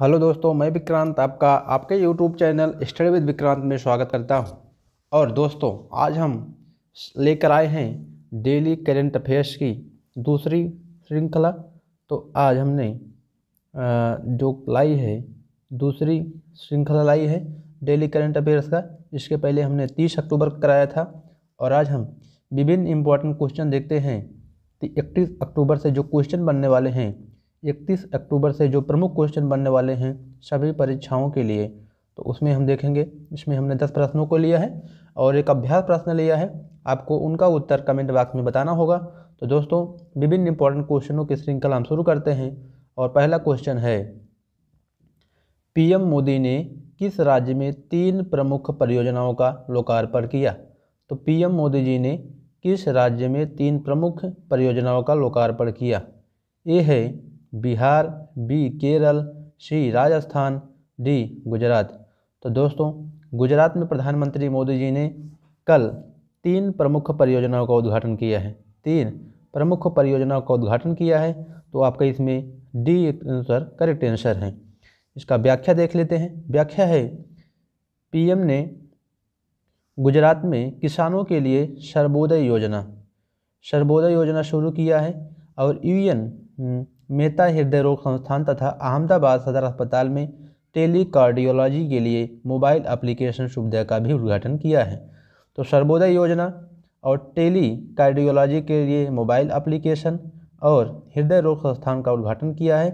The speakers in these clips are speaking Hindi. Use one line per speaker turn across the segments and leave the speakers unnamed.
हेलो दोस्तों मैं विक्रांत आपका आपके YouTube channel study with Vikrant में स्वागत करता हूं और दोस्तों आज हम लेकर आए हैं डेली करेंट अफेयर्स की दूसरी श्रृंखला तो आज हमने जो लाई है दूसरी श्रृंखला लाई है डेली करेंट अफेयर्स का इसके पहले हमने तीस अक्टूबर कराया था और आज हम विभिन्न इम्पॉर्टेंट क्वेश्चन देखते हैं कि तो इकतीस अक्टूबर से जो क्वेश्चन बनने वाले हैं इकतीस अक्टूबर से जो प्रमुख क्वेश्चन बनने वाले हैं सभी परीक्षाओं के लिए तो उसमें हम देखेंगे इसमें हमने दस प्रश्नों को लिया है और एक अभ्यास प्रश्न लिया है आपको उनका उत्तर कमेंट बॉक्स में बताना होगा तो दोस्तों विभिन्न इंपॉर्टेंट क्वेश्चनों की श्रृंखला हम शुरू करते हैं और पहला क्वेश्चन है पीएम मोदी ने किस राज्य में तीन प्रमुख परियोजनाओं का लोकार्पण किया तो पीएम मोदी जी ने किस राज्य में तीन प्रमुख परियोजनाओं का लोकार्पण किया ये है Bihar B Kerala C Rajasthan D Gujarat तो दोस्तों गुजरात में प्रधानमंत्री मोदी जी ने कल तीन प्रमुख परियोजनाओं का उद्घाटन किया है तीन प्रमुख परियोजनाओं का उद्घाटन किया है तो आपका इसमें डी आंसर करेक्ट आंसर है इसका व्याख्या देख लेते हैं व्याख्या है पीएम ने गुजरात में किसानों के लिए सर्वोदय योजना सर्वोदय योजना शुरू किया है और यूएन मेहता हृदय रोग संस्थान तथा अहमदाबाद सदर अस्पताल में टेलीकार्डियोलॉजी के लिए मोबाइल एप्लीकेशन सुविधा का भी उद्घाटन किया है तो सर्वोदय योजना और टेली कार्डियोलॉजी के लिए मोबाइल एप्लीकेशन और हृदय रोग संस्थान का उद्घाटन किया है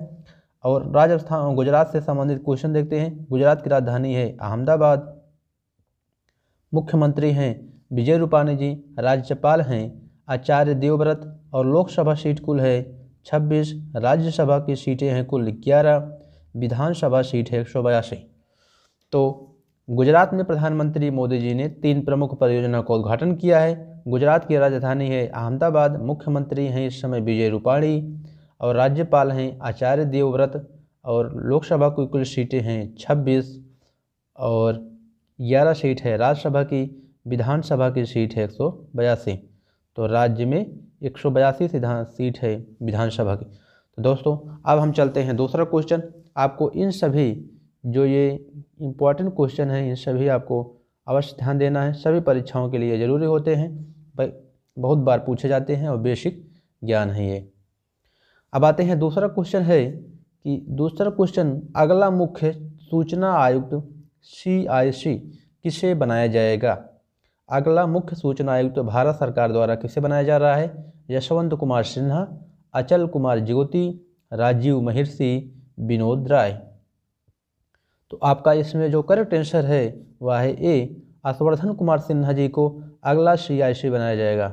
और राजस्थान और गुजरात से संबंधित क्वेश्चन देखते हैं गुजरात की राजधानी है अहमदाबाद मुख्यमंत्री हैं विजय रूपानी जी राज्यपाल हैं आचार्य देवव्रत और लोकसभा सीट कुल है छब्बीस राज्यसभा की सीटें हैं कुल ग्यारह विधानसभा सीट है एक सौ बयासी तो गुजरात में प्रधानमंत्री मोदी जी ने तीन प्रमुख परियोजना का उद्घाटन किया है गुजरात की राजधानी है अहमदाबाद मुख्यमंत्री हैं इस समय विजय रूपाणी और राज्यपाल हैं आचार्य देवव्रत और लोकसभा की कुल सीटें हैं छब्बीस और ग्यारह सीट है राज्यसभा की विधानसभा की सीट है एक तो राज्य में एक सौ बयासी सीट है विधानसभा की तो दोस्तों अब हम चलते हैं दूसरा क्वेश्चन आपको इन सभी जो ये इम्पॉर्टेंट क्वेश्चन है इन सभी आपको अवश्य ध्यान देना है सभी परीक्षाओं के लिए ज़रूरी होते हैं बहुत बार पूछे जाते हैं और बेसिक ज्ञान है ये अब आते हैं दूसरा क्वेश्चन है कि दूसरा क्वेश्चन अगला मुख्य सूचना आयुक्त सी आई सी किसे बनाया जाएगा अगला मुख्य सूचना आयुक्त भारत सरकार द्वारा किसे बनाया जा रहा है यशवंत कुमार सिन्हा अचल कुमार ज्योति राजीव महिर्षि विनोद राय तो आपका इसमें जो करेक्ट आंसर है वह है ए हर्षवर्धन कुमार सिन्हा जी को अगला सी बनाया जाएगा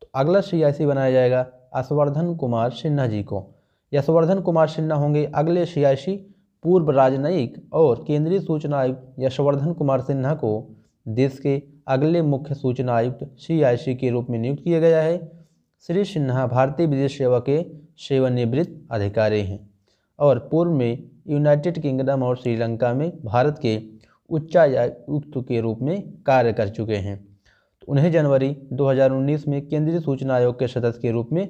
तो अगला सी बनाया जाएगा अश्वर्धन कुमार सिन्हा जी को यशवर्धन कुमार सिन्हा होंगे अगले सी पूर्व राजनयिक और केंद्रीय सूचना आयुक्त यशवर्धन कुमार सिन्हा को देश के अगले मुख्य सूचना आयुक्त सी के रूप में नियुक्त किया गया है श्री सिन्हा भारतीय विदेश सेवा के सेवानिवृत्त अधिकारी हैं और पूर्व में यूनाइटेड किंगडम और श्रीलंका में भारत के उच्चायुक्त के रूप में कार्य कर चुके हैं तो उन्हें जनवरी 2019 में केंद्रीय सूचना आयोग के सदस्य के रूप में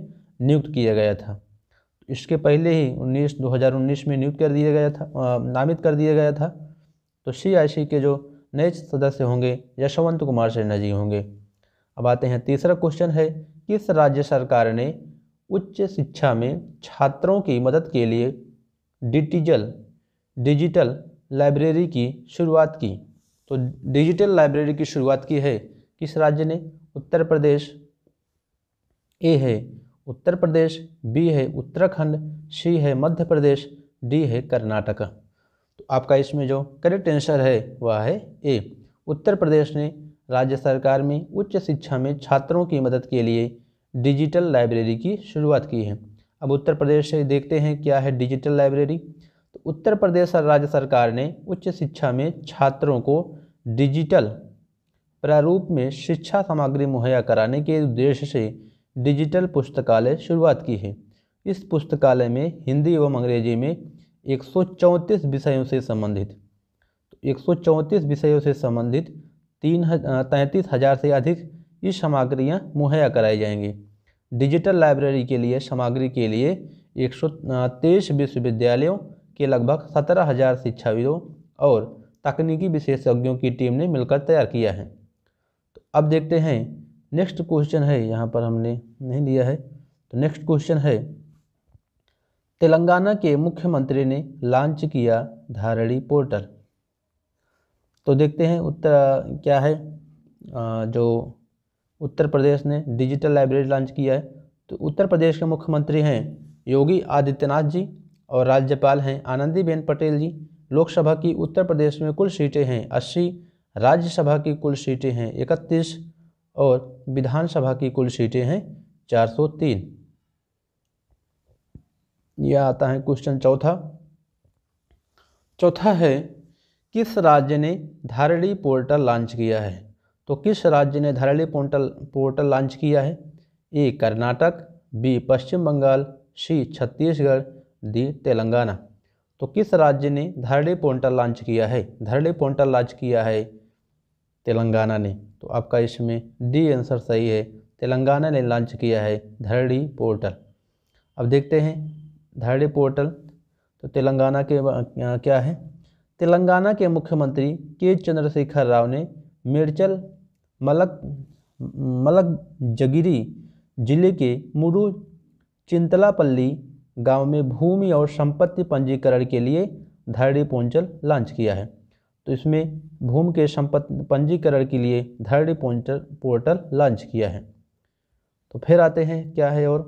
नियुक्त किया गया था इसके पहले ही उन्नीस दो में नियुक्त कर दिया गया था नामित कर दिया गया था तो सी के जो नए सदस्य होंगे यशवंत कुमार सिन्हा जी होंगे अब आते हैं तीसरा क्वेश्चन है किस राज्य सरकार ने उच्च शिक्षा में छात्रों की मदद के लिए डिटिजल डिजिटल लाइब्रेरी की शुरुआत की तो डिजिटल लाइब्रेरी की शुरुआत की है किस राज्य ने उत्तर प्रदेश ए है उत्तर प्रदेश बी है उत्तराखंड सी है मध्य प्रदेश डी है कर्नाटक आपका इसमें जो करेक्ट आंसर है वह है ए उत्तर प्रदेश ने राज्य सरकार में उच्च शिक्षा में छात्रों की मदद के लिए डिजिटल लाइब्रेरी की शुरुआत की है अब उत्तर प्रदेश से देखते हैं क्या है डिजिटल लाइब्रेरी तो उत्तर प्रदेश राज्य सरकार ने उच्च शिक्षा में छात्रों को डिजिटल प्रारूप में शिक्षा सामग्री मुहैया कराने के उद्देश्य से डिजिटल पुस्तकालय शुरुआत की है इस पुस्तकालय में हिंदी एवं अंग्रेजी में 134 विषयों से संबंधित तो 134 विषयों से संबंधित तीन तैंतीस हज़ार से अधिक ये सामग्रियाँ मुहैया कराई जाएंगी डिजिटल लाइब्रेरी के लिए सामग्री के लिए एक सौ तेईस विश्वविद्यालयों के लगभग सत्रह हज़ार शिक्षाविदों और तकनीकी विशेषज्ञों की टीम ने मिलकर तैयार किया है तो अब देखते हैं नेक्स्ट क्वेश्चन है यहाँ पर हमने नहीं दिया है तो नेक्स्ट क्वेश्चन है तेलंगाना के मुख्यमंत्री ने लॉन्च किया धारणी पोर्टल तो देखते हैं उत्तर क्या है जो उत्तर प्रदेश ने डिजिटल लाइब्रेरी लॉन्च किया है तो उत्तर प्रदेश के मुख्यमंत्री हैं योगी आदित्यनाथ जी और राज्यपाल हैं आनंदीबेन पटेल जी लोकसभा की उत्तर प्रदेश में कुल सीटें हैं अस्सी राज्यसभा की कुल सीटें हैं इकतीस और विधानसभा की कुल सीटें हैं चार सौ तीन यह आता है क्वेश्चन चौथा चौथा है किस राज्य ने धारणी पोर्टल लॉन्च किया है तो किस राज्य ने धारणी पोर्टल पोर्टल लॉन्च किया है A Karnataka B Paschim Bengal C Chhattisgarh D Telangana तो किस राज्य ने धारणी पोर्टल लॉन्च किया है धारणी पोर्टल लॉन्च किया है तेलंगाना ने तो आपका इसमें डी आंसर सही है तेलंगाना ने लॉन्च किया है धरड़ी पोर्टल अब देखते हैं धारणी पोर्टल तो तेलंगाना के क्या है तेलंगाना के मुख्यमंत्री के चंद्रशेखर राव ने मेरचल मलक मलक जगिरी जिले के मुरु चिंतलापल्ली गांव में भूमि और संपत्ति पंजीकरण के लिए धरणी पोंचल लॉन्च किया है तो इसमें भूमि के संपत्ति पंजीकरण के लिए धरणी पोंचल पोर्टल लॉन्च किया है तो फिर आते हैं क्या है और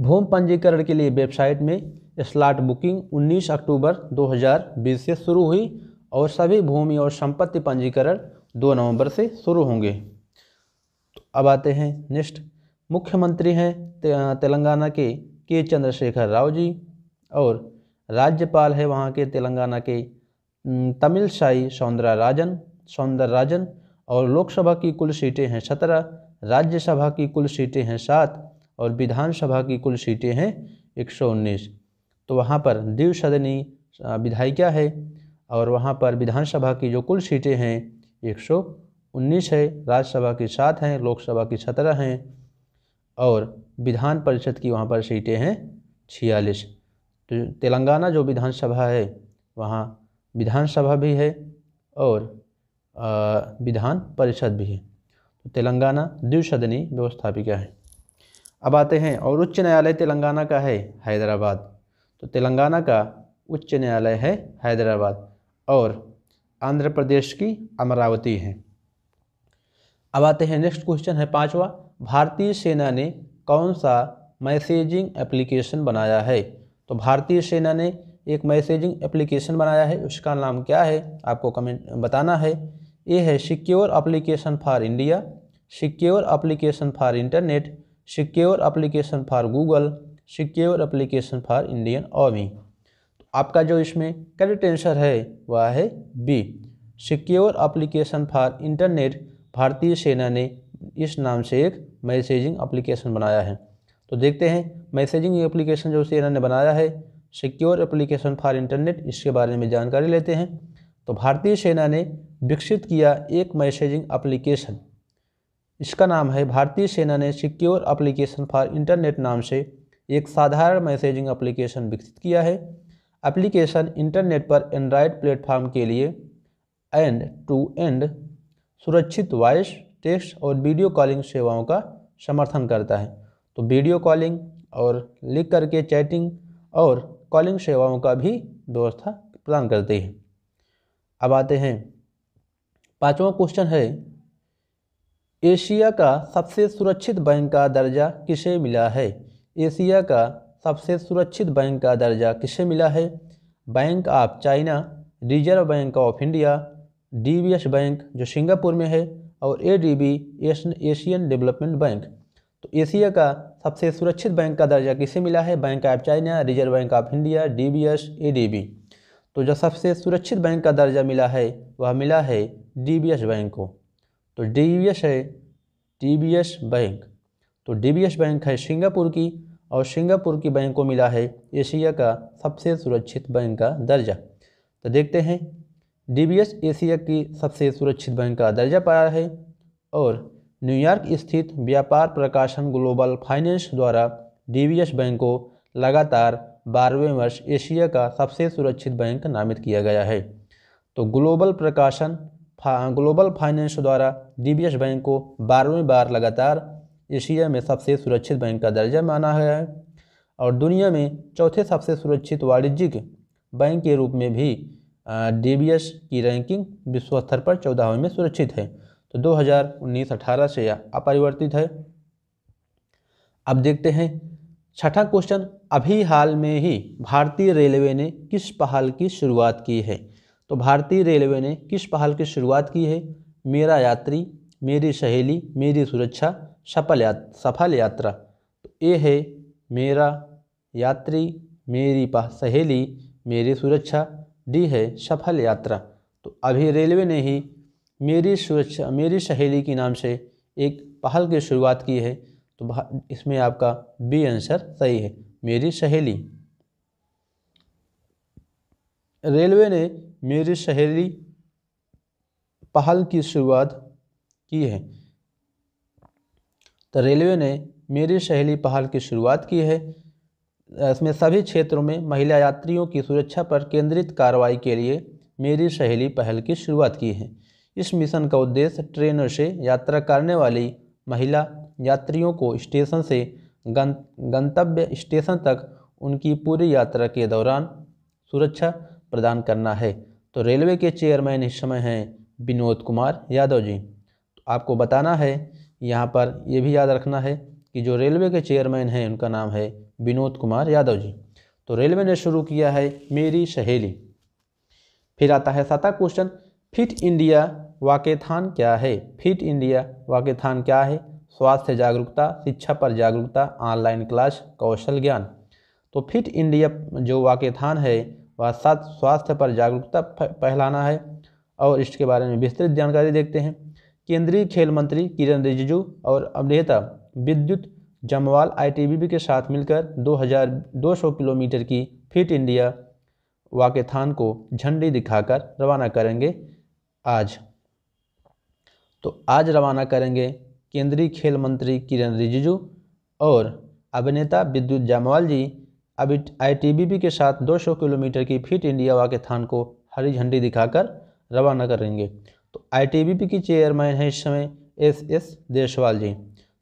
भूम पंजीकरण के लिए वेबसाइट में स्लॉट बुकिंग 19 अक्टूबर 2020 से शुरू हुई और सभी भूमि और संपत्ति पंजीकरण 2 नवंबर से शुरू होंगे तो अब आते हैं नेक्स्ट मुख्यमंत्री हैं ते, तेलंगाना के के चंद्रशेखर राव जी और राज्यपाल है वहाँ के तेलंगाना के Tamilisai Soundararajan Soundararajan और लोकसभा की कुल सीटें हैं सत्रह राज्यसभा की कुल सीटें हैं सात और विधानसभा की कुल सीटें हैं 119 तो वहाँ पर सदनी विधायिका है और वहाँ पर विधानसभा की जो कुल सीटें हैं 119 है राज्यसभा की सात हैं लोकसभा की सत्रह हैं और विधान परिषद की वहाँ पर सीटें हैं छियालीस तो तेलंगाना जो विधानसभा है वहाँ विधानसभा भी है और विधान परिषद भी है तो तेलंगाना द्विसदनी व्यवस्थापिका है अब आते हैं और उच्च न्यायालय तेलंगाना का है हैदराबाद तो तेलंगाना का उच्च न्यायालय है हैदराबाद और आंध्र प्रदेश की अमरावती है अब आते हैं नेक्स्ट क्वेश्चन है पांचवा भारतीय सेना ने कौन सा मैसेजिंग एप्लीकेशन बनाया है तो भारतीय सेना ने एक मैसेजिंग एप्लीकेशन बनाया है उसका नाम क्या है आपको कमेंट बताना है ये है secure application for India secure application for internet secure application for Google secure application for Indian army तो आपका जो इसमें करेक्ट आंसर है वह है B secure application for internet भारतीय सेना ने इस नाम से एक मैसेजिंग एप्लीकेशन बनाया है तो देखते हैं मैसेजिंग एप्लीकेशन जो सेना ने बनाया है सिक्योर एप्लीकेशन फॉर इंटरनेट इसके बारे में जानकारी लेते हैं तो भारतीय सेना ने विकसित किया एक मैसेजिंग एप्लीकेशन इसका नाम है भारतीय सेना ने सिक्योर एप्लीकेशन फॉर इंटरनेट नाम से एक साधारण मैसेजिंग एप्लीकेशन विकसित किया है एप्लीकेशन इंटरनेट पर एंड्रॉयड प्लेटफॉर्म के लिए एंड टू एंड सुरक्षित वॉइस टेक्स्ट और वीडियो कॉलिंग सेवाओं का समर्थन करता है तो वीडियो कॉलिंग और लिख करके चैटिंग और कॉलिंग सेवाओं का भी व्यवस्था प्रदान करते हैं अब आते हैं पांचवा क्वेश्चन है एशिया का सबसे सुरक्षित बैंक का दर्जा किसे मिला है एशिया का सबसे सुरक्षित बैंक का दर्जा किसे मिला है bank of China reserve bank of India DBS bank जो सिंगापुर में है और एडीबी एशियन डेवलपमेंट बैंक तो एशिया का सबसे सुरक्षित बैंक का दर्जा किसे मिला है bank of China reserve bank of India DBS ADB तो जो सबसे सुरक्षित बैंक का दर्जा मिला है वह मिला है डीबीएस बैंक को तो डी है टी बैंक तो डी बैंक है सिंगापुर की और सिंगापुर की बैंक को मिला है एशिया का सबसे सुरक्षित बैंक का दर्जा तो देखते हैं एस एशिया की सबसे सुरक्षित बैंक का दर्जा पाया है और न्यूयॉर्क स्थित व्यापार प्रकाशन ग्लोबल फाइनेंस द्वारा एस बैंक को लगातार बारहवें वर्ष एशिया का सबसे सुरक्षित बैंक नामित किया गया है तो ग्लोबल प्रकाशन फा, ग्लोबल फाइनेंस द्वारा डी बैंक को बारहवीं बार लगातार एशिया में सबसे सुरक्षित बैंक का दर्जा माना गया है और दुनिया में चौथे सबसे सुरक्षित वाणिज्यिक बैंक के रूप में भी डी की रैंकिंग विश्व स्तर पर चौदहवें में सुरक्षित है तो 2019-18 से यह अपरिवर्तित है अब देखते हैं छठा क्वेश्चन अभी हाल में ही भारतीय रेलवे ने किस पहल की शुरुआत की है तो भारतीय रेलवे ने किस पहल की शुरुआत की है मेरा यात्री मेरी सहेली मेरी सुरक्षा सफल यात, सफल यात्रा तो ये है मेरा यात्री मेरी सहेली मेरी सुरक्षा डी है सफल यात्रा तो अभी रेलवे ने ही मेरी सुरक्षा मेरी सहेली के नाम से एक पहल की शुरुआत की है तो इसमें आपका बी आंसर सही है मेरी सहेली रेलवे ने मेरी सहेली पहल की शुरुआत की है तो रेलवे ने मेरी सहेली पहल की शुरुआत की है इसमें सभी क्षेत्रों में महिला यात्रियों की सुरक्षा पर केंद्रित कार्रवाई के लिए मेरी सहेली पहल की शुरुआत की है इस मिशन का उद्देश्य ट्रेनों से यात्रा करने वाली महिला यात्रियों को स्टेशन से गंतव्य स्टेशन तक उनकी पूरी यात्रा के दौरान सुरक्षा प्रदान करना है तो रेलवे के चेयरमैन इस समय हैं विनोद कुमार यादव जी तो आपको बताना है यहाँ पर ये भी याद रखना है कि जो रेलवे के चेयरमैन हैं उनका नाम है विनोद कुमार यादव जी तो रेलवे ने शुरू किया है मेरी सहेली फिर आता है सातवां क्वेश्चन फिट इंडिया वाकेथान क्या है फिट इंडिया वाकेथान क्या है स्वास्थ्य जागरूकता शिक्षा पर जागरूकता ऑनलाइन क्लास कौशल ज्ञान तो फिट इंडिया जो वाकेथान है व साथ स्वास्थ्य पर जागरूकता फैलाना है और इसके बारे में विस्तृत जानकारी देखते हैं केंद्रीय खेल मंत्री किरण रिजिजू और अभिनेता विद्युत जमवाल आईटीबीपी के साथ मिलकर 2200 किलोमीटर की फिट इंडिया वाकेथान को झंडी दिखाकर रवाना करेंगे आज तो आज रवाना करेंगे केंद्रीय खेल मंत्री किरण रिजिजू और अभिनेता विद्युत जमवाल जी अब आईटीबीपी के साथ 200 किलोमीटर की फिट इंडिया थान को हरी झंडी दिखाकर रवाना करेंगे तो आईटीबीपी की चेयरमैन है इस समय एस एस देशवाल जी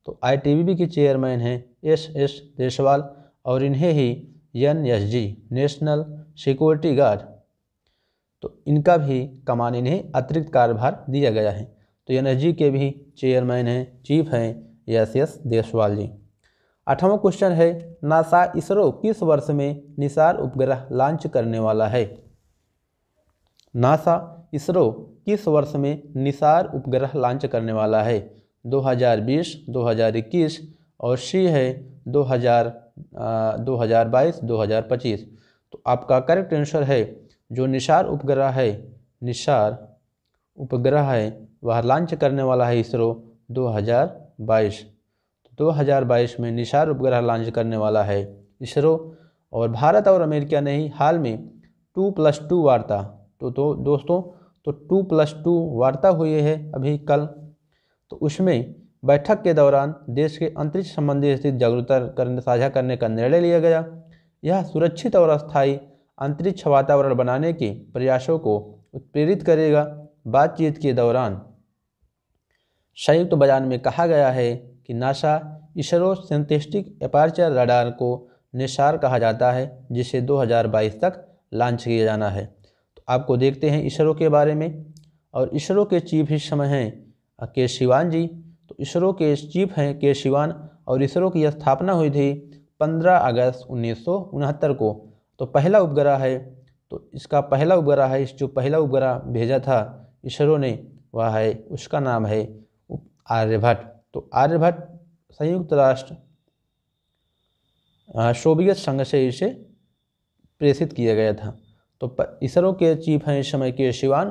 तो आईटीबीपी की चेयरमैन है एस एस देशवाल और इन्हें ही N S G national security guard तो इनका भी कमान इन्हें अतिरिक्त कार्यभार दिया गया है तो एन के भी चेयरमैन हैं चीफ हैं एस एस देशवाल जी आठवां क्वेश्चन है नासा इसरो किस वर्ष में निसार उपग्रह लॉन्च करने वाला है नासा इसरो किस वर्ष में निसार उपग्रह लॉन्च करने वाला है 2020, 2021 और सी है 2000, आ, 2022, 2025 तो आपका करेक्ट आंसर है जो निसार उपग्रह है निसार उपग्रह है वह लॉन्च करने वाला है इसरो 2022 2022 में निशार उपग्रह लॉन्च करने वाला है इसरो और भारत और अमेरिका ने ही हाल में टू प्लस टू वार्ता तो तो दोस्तों तो टू प्लस टू वार्ता हुई है अभी कल तो उसमें बैठक के दौरान देश के अंतरिक्ष संबंधी स्थिति जागरूकता करने साझा करने का निर्णय लिया गया यह सुरक्षित और अस्थायी अंतरिक्ष वातावरण बनाने के प्रयासों को उत्प्रेरित करेगा बातचीत के दौरान संयुक्त तो बयान में कहा गया है कि NASA ISRO synthetic aperture radar को निशार कहा जाता है जिसे 2022 तक लॉन्च किया जाना है तो आपको देखते हैं इसरो के बारे में और इसरो के चीफ इस समय हैं के शिवान जी तो इसरो के चीफ हैं के शिवान और इसरो की स्थापना हुई थी 15 अगस्त उन्नीस को तो पहला उपग्रह है तो इसका पहला उपग्रह है इस जो पहला उपग्रह भेजा था इसरो ने वह है उसका नाम है आर्यभट्ट तो आर्यभट्ट संयुक्त राष्ट्र सोवियत संघ से इसे प्रेषित किया गया था तो इसरो के चीफ हैं इस समय के शिवान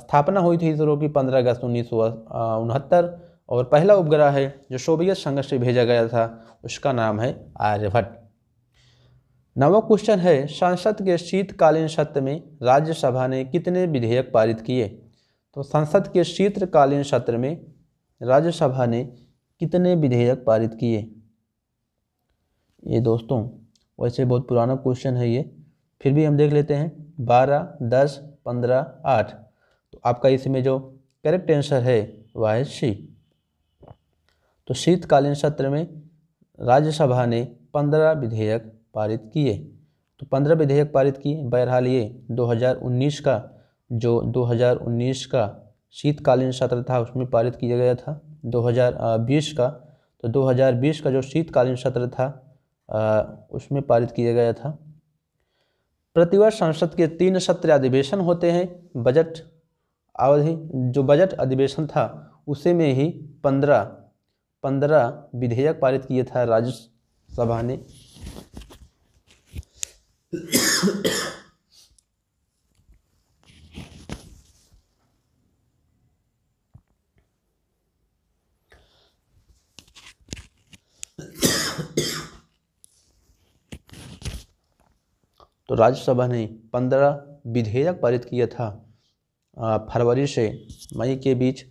स्थापना हुई थी इसरो की 15 अगस्त उन्नीस और पहला उपग्रह है जो सोवियत संघ से भेजा गया था उसका नाम है आर्यभट्ट नवा क्वेश्चन है संसद के शीतकालीन सत्र में राज्यसभा ने कितने विधेयक पारित किए तो संसद के शीतकालीन सत्र में राज्यसभा ने कितने विधेयक पारित किए ये दोस्तों वैसे बहुत पुराना क्वेश्चन है ये फिर भी हम देख लेते हैं बारह दस पंद्रह आठ तो आपका इसमें जो करेक्ट आंसर है वह है सी तो शीतकालीन सत्र में राज्यसभा ने पंद्रह विधेयक पारित किए तो पंद्रह विधेयक पारित किए बहरहाल ये 2019 का जो 2019 का शीतकालीन सत्र था उसमें पारित किया गया था 2020 का तो 2020 का जो शीतकालीन सत्र था आ, उसमें पारित किया गया था प्रतिवर्ष संसद के तीन सत्र अधिवेशन होते हैं बजट अवधि जो बजट अधिवेशन था उसे में ही पंद्रह पंद्रह विधेयक पारित किए था राज्यसभा ने तो राज्यसभा ने पंद्रह विधेयक पारित किया था फरवरी से मई के बीच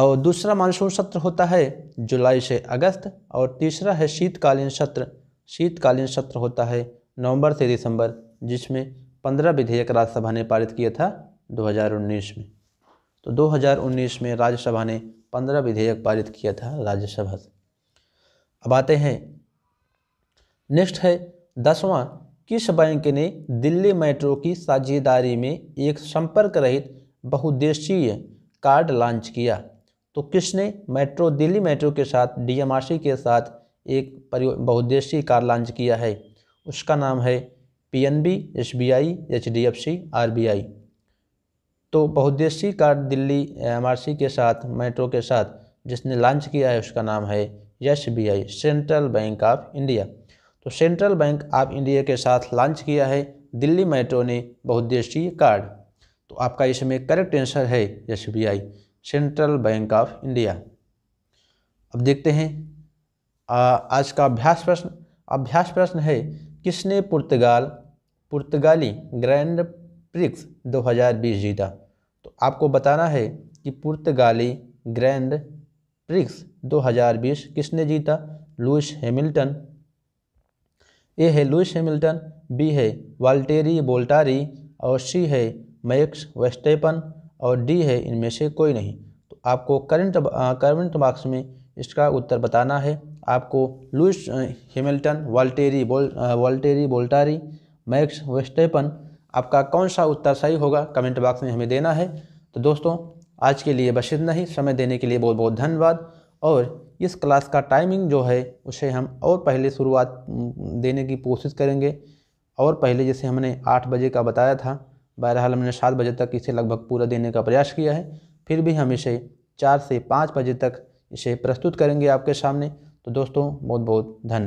और दूसरा मानसून सत्र होता है जुलाई से अगस्त और तीसरा है शीतकालीन सत्र शीतकालीन सत्र होता है नवंबर से दिसंबर जिसमें पंद्रह विधेयक राज्यसभा ने पारित किया था 2019 में तो 2019 में राज्यसभा ने पंद्रह विधेयक पारित किया था राज्यसभा से अब आते हैं नेक्स्ट है दसवां किस बैंक ने दिल्ली मेट्रो की साझेदारी में एक संपर्क रहित बहुद्देशीय कार्ड लॉन्च किया तो किसने मेट्रो दिल्ली मेट्रो के साथ डीएमआरसी के साथ एक बहुद्देशीय कार्ड लॉन्च किया है उसका नाम है पीएनबी, एसबीआई, एचडीएफसी, आरबीआई तो बहुद्देशीय कार्ड दिल्ली सी के साथ मेट्रो के साथ जिसने लॉन्च किया है उसका नाम है S central bank of India तो सेंट्रल बैंक ऑफ इंडिया के साथ लॉन्च किया है दिल्ली मेट्रो ने बहुद्देशीय कार्ड तो आपका इसमें करेक्ट आंसर है S central bank of India अब देखते हैं आ, आज का अभ्यास प्रश्न अभ्यास प्रश्न है किसने पुर्तगाल पुर्तगाली ग्रैंड प्रिक्स 2020 जीता तो आपको बताना है कि पुर्तगाली ग्रैंड प्रिक्स 2020 किसने जीता लुइस हैमिल्टन ए है लुइस हेमिल्टन बी है वाल्टेरी बोल्टारी और सी है मैक्स वेस्टेपन और डी है इनमें से कोई नहीं तो आपको करंट करंट मार्क्स में इसका उत्तर बताना है आपको लुइस हेमिल्टन वाल्टेरी बोल वाल्टेरी बोल्टारी मैक्स वेस्टेपन आपका कौन सा उत्तर सही होगा कमेंट बॉक्स में हमें देना है तो दोस्तों आज के लिए बस इतना ही समय देने के लिए बहुत बहुत धन्यवाद और इस क्लास का टाइमिंग जो है उसे हम और पहले शुरुआत देने की कोशिश करेंगे और पहले जैसे हमने आठ बजे का बताया था बहरहाल हमने सात बजे तक इसे लगभग पूरा देने का प्रयास किया है फिर भी हम इसे चार से पाँच बजे तक इसे प्रस्तुत करेंगे आपके सामने तो दोस्तों बहुत बहुत धन्यवाद